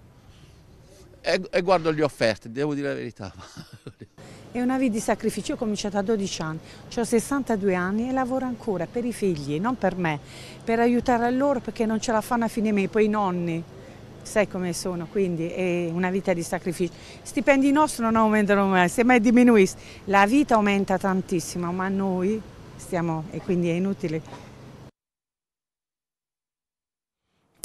e guardo le offerte, devo dire la verità. È una vita di sacrificio, ho cominciato a 12 anni, ho 62 anni e lavoro ancora per i figli, non per me, per aiutare loro perché non ce la fanno a fine mese, poi i nonni, sai come sono, quindi è una vita di sacrificio. Stipendi nostri non aumentano mai, se mai diminuiscono. La vita aumenta tantissimo, ma noi stiamo, e quindi è inutile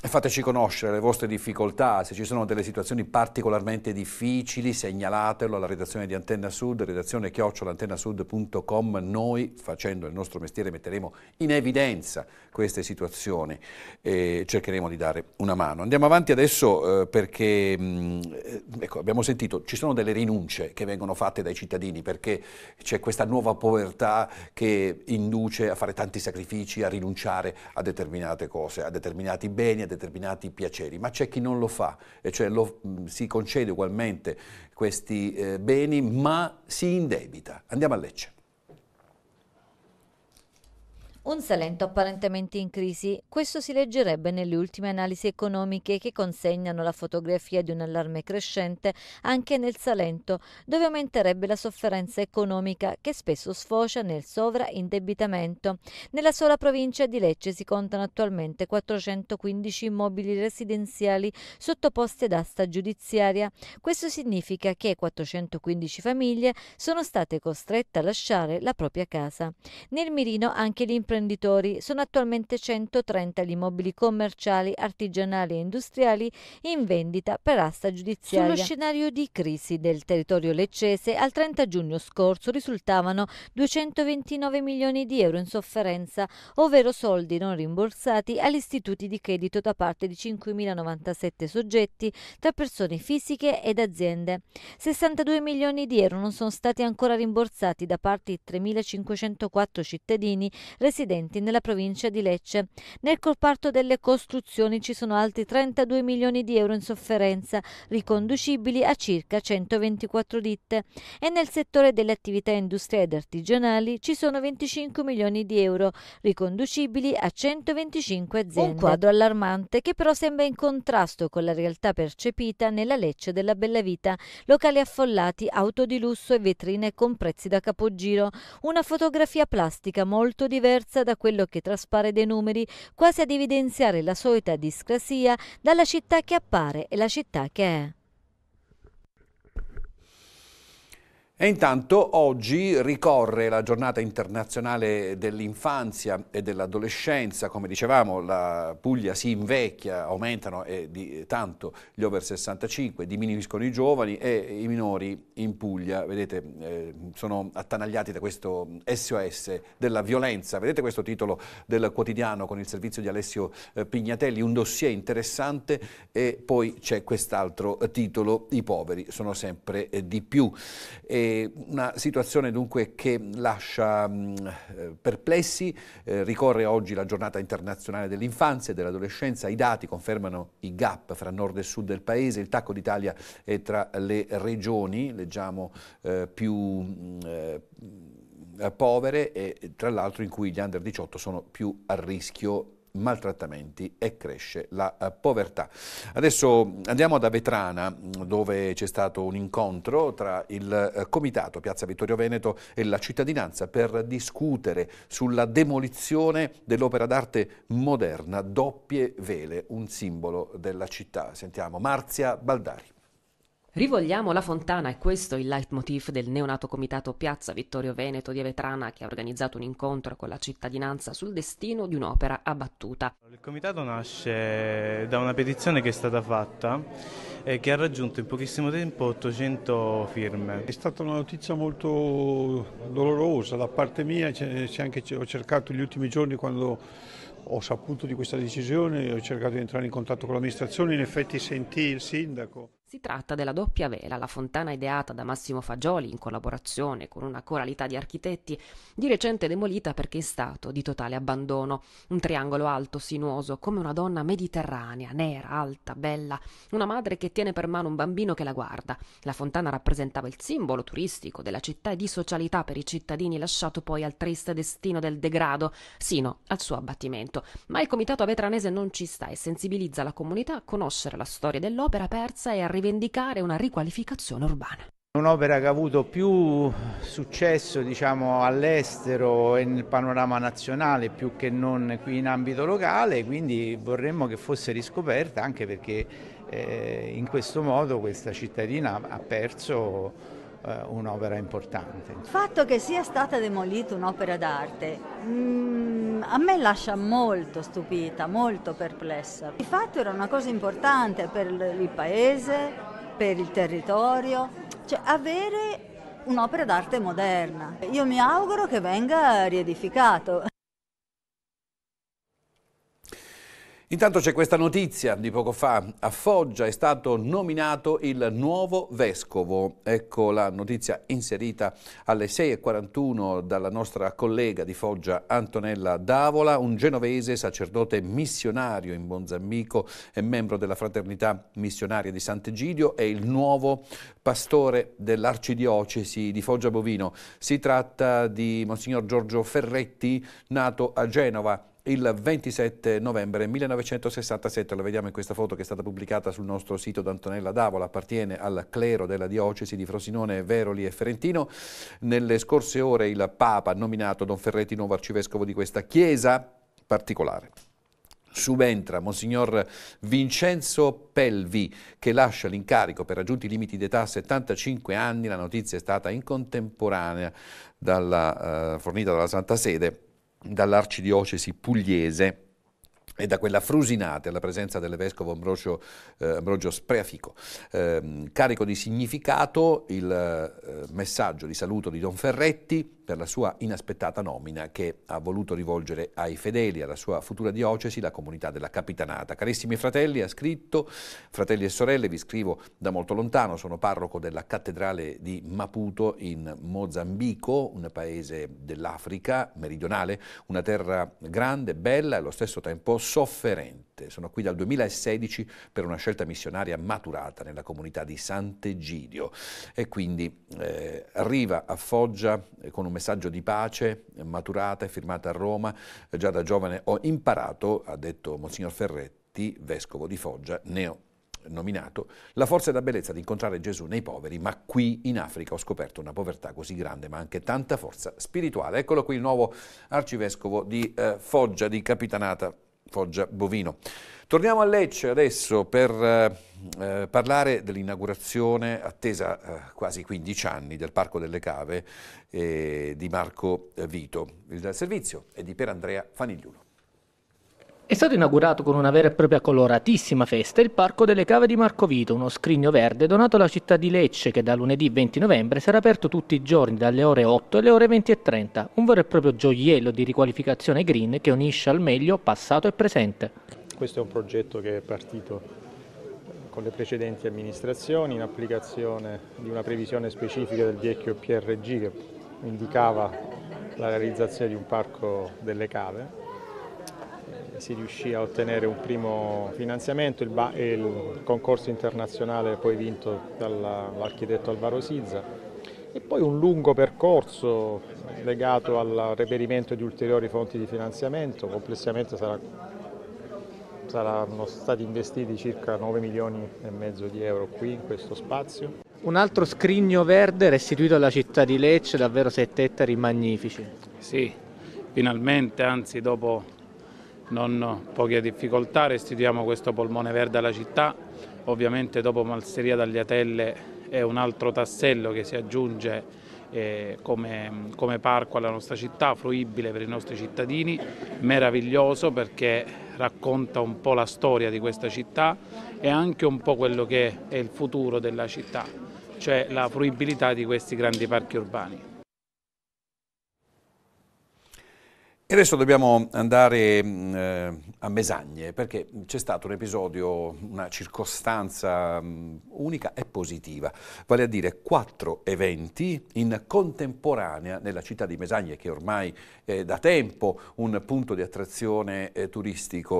fateci conoscere le vostre difficoltà, se ci sono delle situazioni particolarmente difficili segnalatelo alla redazione di Antenna Sud, redazione chiocciolantenasud.com, noi facendo il nostro mestiere metteremo in evidenza queste situazioni e cercheremo di dare una mano. Andiamo avanti adesso eh, perché mh, mm, eh, ecco, abbiamo sentito, ci sono delle rinunce che vengono fatte dai cittadini perché c'è questa nuova povertà che induce a fare tanti sacrifici, a rinunciare a determinate cose, a determinati beni, a determinati piaceri, ma c'è chi non lo fa, e cioè lo, si concede ugualmente questi eh, beni, ma si indebita. Andiamo a Lecce. Un Salento apparentemente in crisi, questo si leggerebbe nelle ultime analisi economiche che consegnano la fotografia di un allarme crescente anche nel Salento, dove aumenterebbe la sofferenza economica che spesso sfocia nel sovraindebitamento. Nella sola provincia di Lecce si contano attualmente 415 immobili residenziali sottoposti ad asta giudiziaria. Questo significa che 415 famiglie sono state costrette a lasciare la propria casa. Nel mirino anche l'impresa imprenditori. Sono attualmente 130 gli immobili commerciali, artigianali e industriali in vendita per asta giudiziaria. Sullo scenario di crisi del territorio leccese, al 30 giugno scorso risultavano 229 milioni di euro in sofferenza, ovvero soldi non rimborsati agli istituti di credito da parte di 5.097 soggetti tra persone fisiche ed aziende. 62 milioni di euro non sono stati ancora rimborsati da parte di 3.504 cittadini residenti residenti nella provincia di Lecce. Nel comparto delle costruzioni ci sono altri 32 milioni di euro in sofferenza, riconducibili a circa 124 ditte. E nel settore delle attività industriali ed artigianali ci sono 25 milioni di euro, riconducibili a 125 aziende. Un quadro allarmante che però sembra in contrasto con la realtà percepita nella Lecce della Bella Vita, locali affollati, auto di lusso e vetrine con prezzi da capogiro. Una fotografia plastica molto diversa chiarezza da quello che traspare dei numeri, quasi ad evidenziare la solita discrasia dalla città che appare e la città che è. E intanto oggi ricorre la giornata internazionale dell'infanzia e dell'adolescenza, come dicevamo la Puglia si invecchia, aumentano e di, eh, tanto gli over 65, diminuiscono i giovani e i minori in Puglia, vedete, eh, sono attanagliati da questo SOS della violenza, vedete questo titolo del quotidiano con il servizio di Alessio eh, Pignatelli, un dossier interessante e poi c'è quest'altro titolo, i poveri sono sempre eh, di più. E, eh, una situazione dunque che lascia mh, mm, eh, perplessi, eh, ricorre oggi la giornata internazionale dell'infanzia e dell'adolescenza, i dati confermano i gap fra nord e sud del paese, il tacco d'Italia è tra le regioni, leggiamo, eh, più... Mh, mm, eh, povere e tra l'altro in cui gli under 18 sono più a rischio maltrattamenti e cresce la eh, povertà. Adesso andiamo da Vetrana dove c'è stato un incontro tra il eh, Comitato Piazza Vittorio Veneto e la cittadinanza per discutere sulla demolizione dell'opera d'arte moderna Doppie Vele, un simbolo della città. Sentiamo Marzia Baldari. Rivogliamo la fontana, è questo il leitmotiv del neonato comitato Piazza Vittorio Veneto di Avetrana che ha organizzato un incontro con la cittadinanza sul destino di un'opera abbattuta. Il comitato nasce da una petizione che è stata fatta e che ha raggiunto in pochissimo tempo 800 firme. È stata una notizia molto dolorosa da parte mia, anche, ho cercato gli ultimi giorni quando ho saputo di questa decisione, ho cercato di entrare in contatto con l'amministrazione, in effetti sentì il sindaco. Si tratta della doppia vela, la fontana ideata da Massimo Fagioli in collaborazione con una coralità di architetti, di recente demolita perché in stato di totale abbandono. Un triangolo alto, sinuoso, come una donna mediterranea, nera, alta, bella, una madre che tiene per mano un bambino che la guarda. La fontana rappresentava il simbolo turistico della città e di socialità per i cittadini lasciato poi al triste destino del degrado, sino al suo abbattimento. Ma il comitato avetranese non ci sta e sensibilizza la comunità a conoscere la storia dell'opera persa e a rivendicare una riqualificazione urbana. Un'opera che ha avuto più successo diciamo, all'estero e nel panorama nazionale più che non qui in ambito locale, quindi vorremmo che fosse riscoperta anche perché eh, in questo modo questa cittadina ha perso eh, un'opera importante. Il fatto che sia stata demolita un'opera d'arte... Mm a me lascia molto stupita, molto perplessa. Di fatto era una cosa importante per il paese, per il territorio, cioè avere un'opera d'arte moderna. Io mi auguro che venga riedificato. Intanto c'è questa notizia di poco fa, a Foggia è stato nominato il nuovo vescovo, ecco la notizia inserita alle 6.41 dalla nostra collega di Foggia Antonella Davola, un genovese sacerdote missionario in Bonzambico e membro della fraternità missionaria di Sant'Egidio è il nuovo pastore dell'arcidiocesi di Foggia Bovino, si tratta di Monsignor Giorgio Ferretti nato a Genova il 27 novembre 1967, la vediamo in questa foto che è stata pubblicata sul nostro sito d'Antonella Davola, appartiene al clero della diocesi di Frosinone, Veroli e Ferentino. Nelle scorse ore il Papa ha nominato Don Ferretti nuovo arcivescovo di questa chiesa particolare. Subentra Monsignor Vincenzo Pelvi che lascia l'incarico per raggiunti limiti d'età a 75 anni, la notizia è stata in contemporanea dalla, eh, fornita dalla Santa Sede dall'arcidiocesi pugliese e da quella frusinata alla presenza del vescovo Ambrogio, eh, Ambrogio Spreafico. Eh, carico di significato il eh, messaggio di saluto di Don Ferretti per la sua inaspettata nomina che ha voluto rivolgere ai fedeli, alla sua futura diocesi, la comunità della Capitanata. Carissimi fratelli, ha scritto, fratelli e sorelle, vi scrivo da molto lontano, sono parroco della cattedrale di Maputo in Mozambico, un paese dell'Africa meridionale, una terra grande, bella e allo stesso tempo sofferente. Sette. Sono qui dal 2016 per una scelta missionaria maturata nella comunità di Sant'Egidio e quindi eh, arriva a Foggia eh, con un messaggio di pace eh, maturata e firmata a Roma. Eh, già da giovane ho imparato, ha detto Monsignor Ferretti, vescovo di Foggia, neo nominato, la forza e la bellezza di incontrare Gesù nei poveri, ma qui in Africa ho scoperto una povertà così grande, ma anche tanta forza spirituale. Eccolo qui il nuovo arcivescovo di eh, Foggia, di Capitanata Foggia Bovino. Torniamo a Lecce adesso per eh, eh parlare dell'inaugurazione attesa eh, quasi 15 anni del Parco delle Cave eh, di Marco Vito. Il servizio è di Andrea Fanigliulo. È stato inaugurato con una vera e propria coloratissima festa il Parco delle Cave di Marcovito, uno scrigno verde donato alla città di Lecce che da lunedì 20 novembre sarà aperto tutti i giorni dalle ore 8 alle ore 20 e 30, un vero e proprio gioiello di riqualificazione green che unisce al meglio passato e presente. Questo è un progetto che è partito con le precedenti amministrazioni in applicazione di una previsione specifica del vecchio PRG che indicava la realizzazione di un parco delle cave si riuscì a ottenere un primo finanziamento, il, il concorso internazionale poi vinto dall'architetto Alvaro Sizza e poi un lungo percorso legato al reperimento di ulteriori fonti di finanziamento, complessivamente sarà, saranno stati investiti circa 9 milioni e mezzo di euro qui in questo spazio. Un altro scrigno verde restituito alla città di Lecce, davvero 7 ettari magnifici. Sì, finalmente, anzi dopo non poche difficoltà, restituiamo questo polmone verde alla città, ovviamente dopo Malseria Tagliatelle è un altro tassello che si aggiunge eh, come, come, parco alla nostra città, fruibile per i nostri cittadini, meraviglioso perché racconta un po' la storia di questa città e anche un po' quello che è il futuro della città, cioè la fruibilità di questi grandi parchi urbani. E adesso dobbiamo andare mm, eh, a Mesagne perché c'è stato un episodio, una circostanza um, unica e positiva, vale a dire quattro eventi in contemporanea nella città di Mesagne che ormai è da tempo un punto di attrazione eh,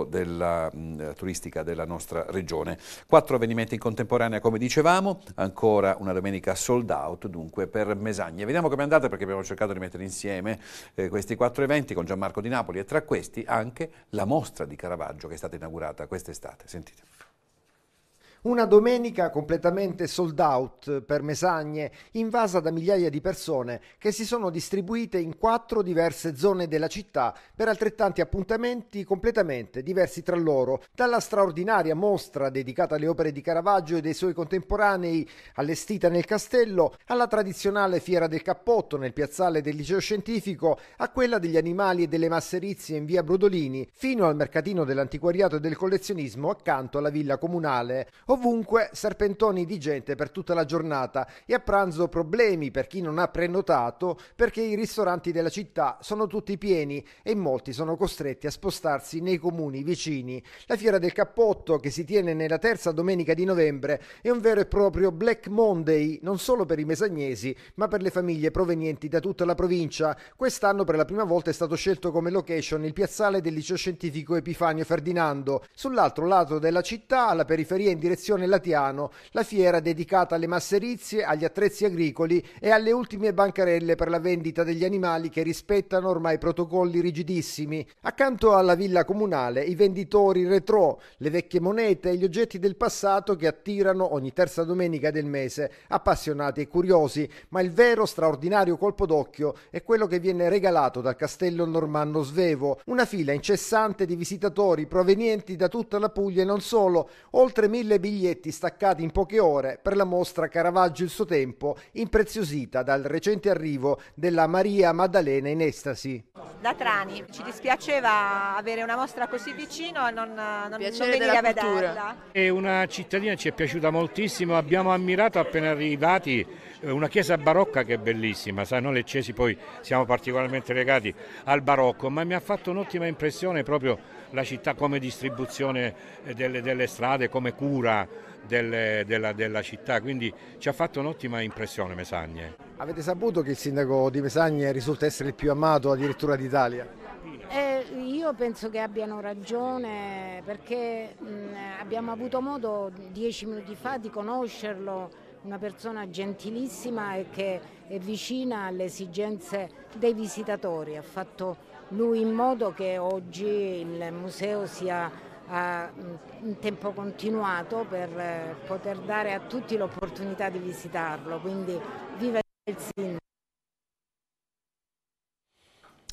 della, mh, mm, turistica della nostra regione. Quattro avvenimenti in contemporanea come dicevamo, ancora una domenica sold out dunque per Mesagne. Vediamo come è andata perché abbiamo cercato di mettere insieme eh, questi quattro eventi con Gianmarco Marco di Napoli e tra questi anche la mostra di Caravaggio che è stata inaugurata quest'estate. Sentite. Una domenica completamente sold out per Mesagne, invasa da migliaia di persone che si sono distribuite in quattro diverse zone della città per altrettanti appuntamenti completamente diversi tra loro, dalla straordinaria mostra dedicata alle opere di Caravaggio e dei suoi contemporanei allestita nel castello, alla tradizionale fiera del cappotto nel piazzale del liceo scientifico, a quella degli animali e delle masserizie in via Brodolini, fino al mercatino dell'antiquariato e del collezionismo accanto alla villa comunale Ovunque serpentoni di gente per tutta la giornata e a pranzo problemi per chi non ha prenotato perché i ristoranti della città sono tutti pieni e molti sono costretti a spostarsi nei comuni vicini. La fiera del cappotto che si tiene nella terza domenica di novembre è un vero e proprio Black Monday non solo per i mesagnesi ma per le famiglie provenienti da tutta la provincia. Quest'anno per la prima volta è stato scelto come location il piazzale del liceo scientifico Epifanio Ferdinando. Sull'altro lato della città, alla periferia in direzione sezione Latiano, la fiera dedicata alle masserizie, agli attrezzi agricoli e alle ultime bancarelle per la vendita degli animali che rispettano ormai protocolli rigidissimi. Accanto alla villa comunale i venditori retro, le vecchie monete e gli oggetti del passato che attirano ogni terza domenica del mese appassionati e curiosi, ma il vero straordinario colpo d'occhio è quello che viene regalato dal castello normanno svevo, una fila incessante di visitatori provenienti da tutta la Puglia e non solo, oltre mille biglietti biglietti staccati in poche ore per la mostra Caravaggio il suo tempo, impreziosita dal recente arrivo della Maria Maddalena in estasi. Da Trani, ci dispiaceva avere una mostra così vicino e non, non, non venire a vederla. È una cittadina ci è piaciuta moltissimo, abbiamo ammirato appena arrivati eh, una chiesa barocca che è bellissima, sai, noi leccesi poi siamo particolarmente legati al barocco, ma mi ha fatto un'ottima impressione proprio la città come distribuzione eh, delle, delle strade, come cura delle, della, della, città, quindi ci ha fatto un'ottima impressione Mesagne. Avete saputo che il sindaco di Mesagne risulta essere il più amato addirittura d'Italia? Eh, io penso che abbiano ragione perché mh, abbiamo avuto modo dieci minuti fa di conoscerlo, una persona gentilissima e che è vicina alle esigenze dei visitatori, ha fatto lui in modo che oggi il museo sia in tempo continuato per eh, poter dare a tutti l'opportunità di visitarlo. Quindi viva il sindaco!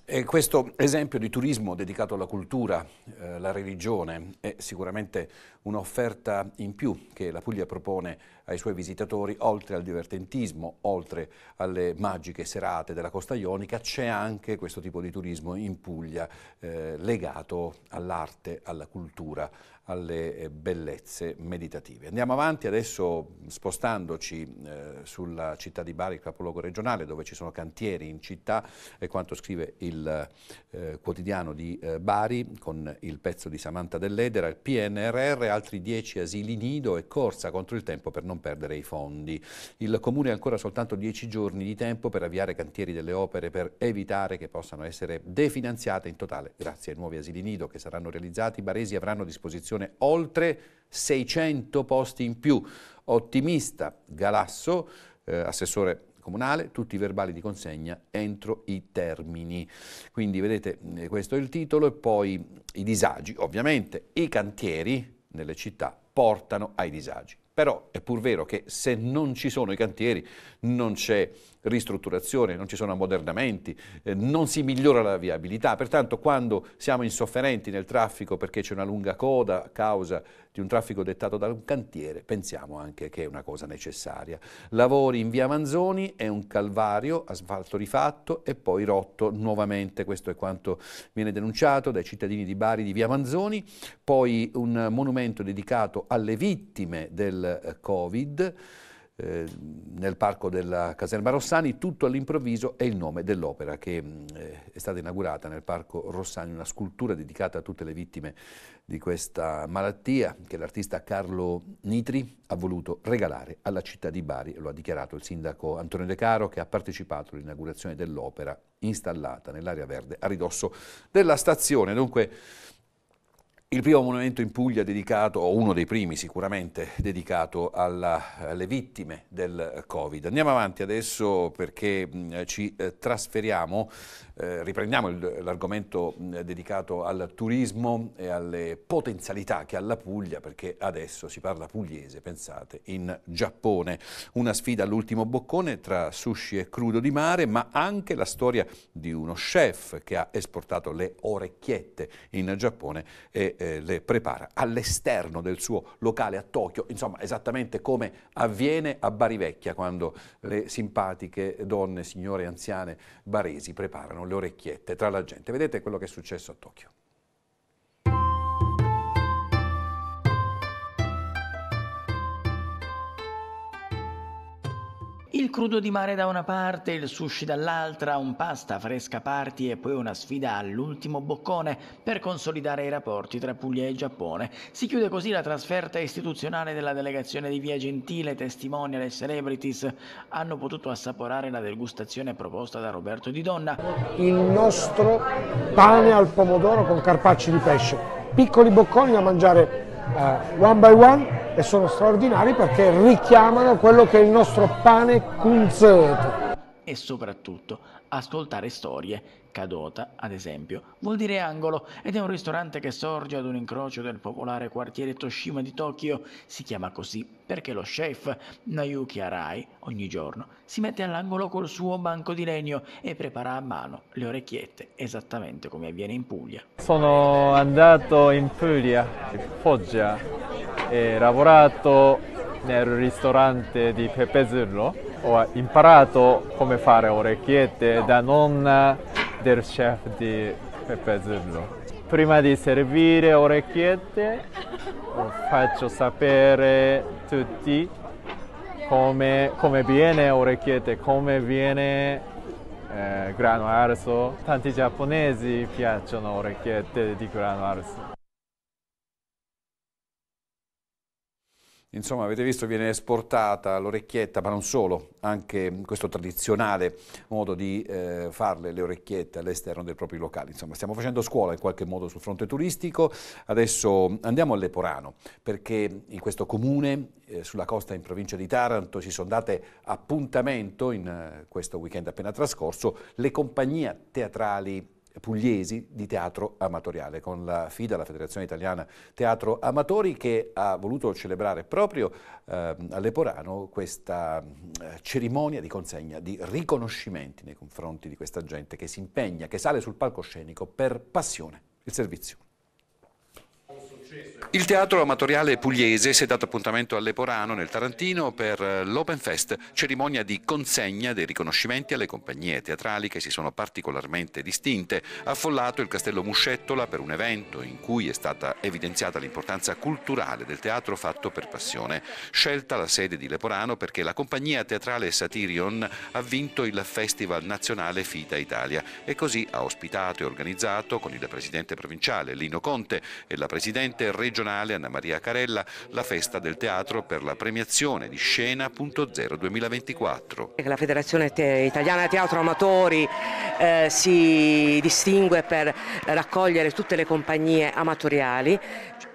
E questo esempio di turismo dedicato alla cultura, alla eh, religione, è sicuramente un'offerta in più che la Puglia propone ai suoi visitatori, oltre al divertentismo, oltre alle magiche serate della costa ionica, c'è anche questo tipo di turismo in Puglia eh, legato all'arte, alla cultura, alle eh, bellezze meditative. Andiamo avanti adesso spostandoci eh, sulla città di Bari, il capoluogo regionale, dove ci sono cantieri in città, è quanto scrive il eh, quotidiano di eh, Bari con il pezzo di Samantha dell'Edera, il PNRR, altri 10 asili nido e corsa contro il tempo per non perdere i fondi. Il Comune ha ancora soltanto 10 giorni di tempo per avviare cantieri delle opere per evitare che possano essere definanziate in totale. Grazie ai nuovi asili nido che saranno realizzati, i baresi avranno a disposizione formazione, oltre 600 posti in più. Ottimista Galasso, eh, assessore comunale, tutti i verbali di consegna entro i termini. Quindi vedete eh, questo è il titolo e poi i disagi. Ovviamente i cantieri nelle città portano ai disagi. Però è pur vero che se non ci sono i cantieri non c'è ristrutturazione, non ci sono ammodernamenti, eh, non si migliora la viabilità, pertanto quando siamo insofferenti nel traffico perché c'è una lunga coda a causa di un traffico dettato da un cantiere, pensiamo anche che è una cosa necessaria. Lavori in via Manzoni è un calvario, asfalto rifatto e poi rotto nuovamente, questo è quanto viene denunciato dai cittadini di Bari di via Manzoni, poi un monumento dedicato alle vittime del eh, Covid, eh, nel parco della caserma Rossani, tutto all'improvviso è il nome dell'opera che mm, eh, è stata inaugurata nel parco Rossani, una scultura dedicata a tutte le vittime di questa malattia che l'artista Carlo Nitri ha voluto regalare alla città di Bari, lo ha dichiarato il sindaco Antonio De Caro che ha partecipato all'inaugurazione dell'opera installata nell'area verde a ridosso della stazione. Dunque, il primo monumento in Puglia dedicato, o uno dei primi sicuramente, dedicato alla, alle vittime del Covid. Andiamo avanti adesso perché mm, ci eh, trasferiamo, eh, riprendiamo l'argomento mm, dedicato al turismo e alle potenzialità che ha la Puglia, perché adesso si parla pugliese, pensate, in Giappone. Una sfida all'ultimo boccone tra sushi e crudo di mare, ma anche la storia di uno chef che ha esportato le orecchiette in Giappone e eh, le prepara all'esterno del suo locale a Tokyo, insomma esattamente come avviene a Bari Vecchia quando le simpatiche donne, signore anziane baresi preparano le orecchiette tra la gente. Vedete quello che è successo a Tokyo. Il crudo di mare da una parte, il sushi dall'altra, un pasta fresca parti e poi una sfida all'ultimo boccone per consolidare i rapporti tra Puglia e Giappone. Si chiude così la trasferta istituzionale della delegazione di Via Gentile, testimoni alle celebrities hanno potuto assaporare la degustazione proposta da Roberto Di Donna. Il nostro pane al pomodoro con carpacci di pesce, piccoli bocconi da mangiare uh, one by one e sono straordinari perché richiamano quello che è il nostro pane cunzeto. E soprattutto ascoltare storie. Cadota, ad esempio, vuol dire angolo ed è un ristorante che sorge ad un incrocio del popolare quartiere Toshima di Tokyo. Si chiama così perché lo chef Nayuki Arai ogni giorno si mette all'angolo col suo banco di legno e prepara a mano le orecchiette, esattamente come avviene in Puglia. Sono andato in Puglia, Foggia, e lavorato nel ristorante di Pepe Zullo, Ho imparato come fare orecchiette da nonna del chef di Pepe Zullo. Prima di servire orecchiette faccio sapere tutti come, come viene orecchiette, come viene eh, grano arso. Tanti giapponesi piacciono orecchiette di grano arso. Insomma, avete visto, viene esportata l'orecchietta, ma non solo, anche questo tradizionale modo di eh, farle le orecchiette all'esterno dei propri locali. Insomma, stiamo facendo scuola in qualche modo sul fronte turistico. Adesso andiamo a Leporano, perché in questo comune, eh, sulla costa in provincia di Taranto, si sono date appuntamento in eh, questo weekend appena trascorso le compagnie teatrali pugliesi di teatro amatoriale, con la FIDA, la Federazione Italiana Teatro Amatori, che ha voluto celebrare proprio eh, a Leporano questa eh, cerimonia di consegna di riconoscimenti nei confronti di questa gente che si impegna, che sale sul palcoscenico per passione. Il servizio. Il teatro amatoriale pugliese si è dato appuntamento a Leporano, nel Tarantino, per eh, l'Open Fest, cerimonia di consegna dei riconoscimenti alle compagnie teatrali che si sono particolarmente distinte. Affollato il Castello Muscettola per un evento in cui è stata evidenziata l'importanza culturale del teatro fatto per passione. Scelta la sede di Leporano perché la compagnia teatrale Satirion ha vinto il Festival Nazionale Fita Italia e così ha ospitato e organizzato con il presidente provinciale Lino Conte e la presidente dirigente regionale Anna Maria Carella la festa del teatro per la premiazione di Scena.0 2024. La Federazione Italiana Teatro Amatori eh, si distingue per raccogliere tutte le compagnie amatoriali,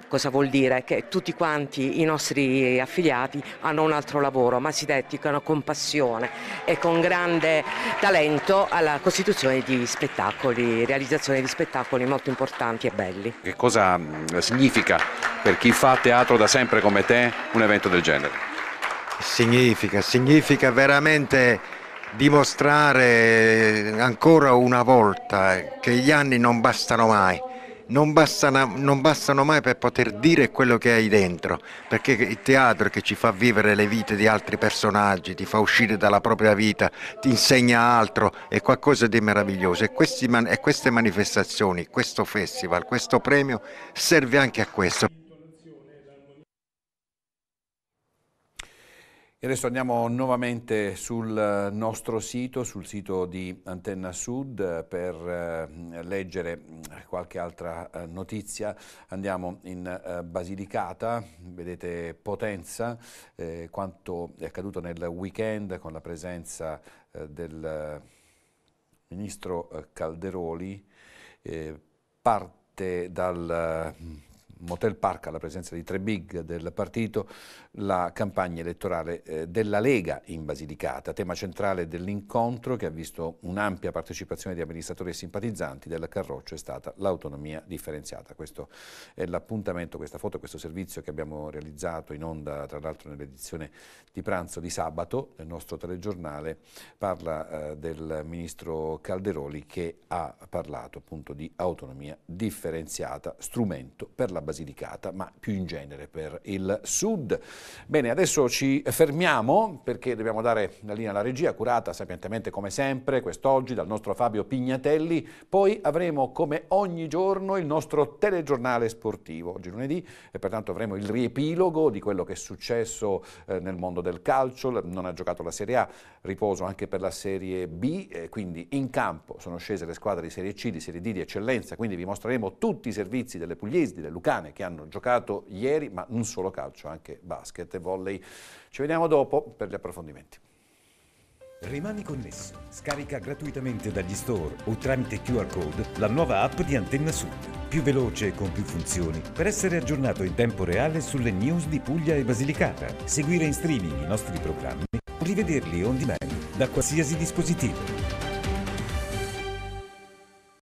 Cosa vuol dire? Che tutti quanti i nostri affiliati hanno un altro lavoro, ma si dedicano con passione e con grande talento alla costituzione di spettacoli, realizzazione di spettacoli molto importanti e belli. Che cosa mm, significa per chi fa teatro da sempre come te un evento del genere? Significa, significa veramente dimostrare ancora una volta che gli anni non bastano mai non bastano, non bastano, mai per poter dire quello che hai dentro, perché il teatro che ci fa vivere le vite di altri personaggi, ti fa uscire dalla propria vita, ti insegna altro, è qualcosa di meraviglioso e, questi, e queste manifestazioni, questo festival, questo premio serve anche a questo. E adesso andiamo nuovamente sul eh, nostro sito, sul sito di Antenna Sud, eh, per eh, leggere mm, qualche altra notizia. Andiamo in Basilicata, vedete Potenza, eh, quanto è accaduto nel weekend con la presenza del ministro Calderoli. Eh, parte dal mm, Motel Park alla presenza di tre big del partito la campagna elettorale eh, della Lega in Basilicata, tema centrale dell'incontro che ha visto un'ampia partecipazione di amministratori e simpatizzanti della Carroccio è stata l'autonomia differenziata. Questo è l'appuntamento, questa foto, questo servizio che abbiamo realizzato in onda tra l'altro nell'edizione di pranzo di sabato nel nostro telegiornale parla eh, del ministro Calderoli che ha parlato appunto di autonomia differenziata, strumento per la Basilicata, ma più in genere per il sud. Bene, adesso ci fermiamo perché dobbiamo dare la linea alla regia, curata sapientemente come sempre, quest'oggi dal nostro Fabio Pignatelli. Poi avremo come ogni giorno il nostro telegiornale sportivo, oggi lunedì, e pertanto avremo il riepilogo di quello che è successo eh, nel mondo del calcio, non ha giocato la Serie A, riposo anche per la Serie B, eh, quindi in campo sono scese le squadre di Serie C, di Serie D, di eccellenza, quindi vi mostreremo tutti i servizi delle pugliesi, delle lucane che hanno giocato ieri, ma non solo calcio, anche basket e volley. Ci vediamo dopo per gli approfondimenti. Rimani connesso. Scarica gratuitamente dagli store o tramite QR code la nuova app di Antenna Sud. Più veloce e con più funzioni per essere aggiornato in tempo reale sulle news di Puglia e Basilicata. Seguire in streaming i nostri programmi rivederli on demand da qualsiasi dispositivo.